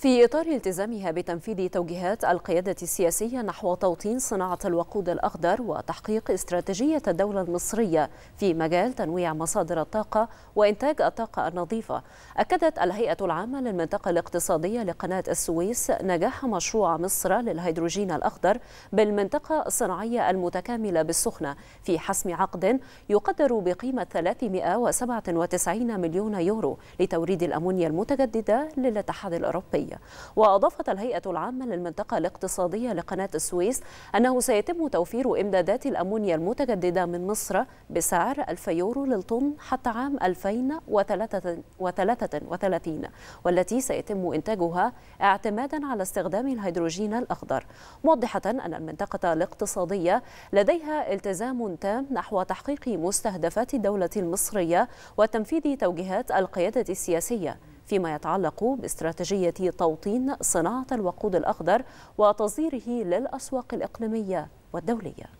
في إطار التزامها بتنفيذ توجيهات القيادة السياسية نحو توطين صناعة الوقود الأخضر وتحقيق استراتيجية الدولة المصرية في مجال تنويع مصادر الطاقة وإنتاج الطاقة النظيفة أكدت الهيئة العامة للمنطقة الاقتصادية لقناة السويس نجاح مشروع مصر للهيدروجين الأخضر بالمنطقة الصناعية المتكاملة بالسخنة في حسم عقد يقدر بقيمة 397 مليون يورو لتوريد الأمونيا المتجددة للاتحاد الأوروبي الاقتصاديه وأضافت الهيئة العامة للمنطقة الاقتصادية لقناة السويس أنه سيتم توفير إمدادات الأمونيا المتجددة من مصر بسعر 2000 يورو للطن حتى عام 2033 والتي سيتم إنتاجها اعتمادا على استخدام الهيدروجين الأخضر موضحة أن المنطقة الاقتصادية لديها التزام تام نحو تحقيق مستهدفات الدولة المصرية وتنفيذ توجيهات القيادة السياسية فيما يتعلق باستراتيجية توطين صناعة الوقود الأخضر وتصديره للأسواق الإقليمية والدولية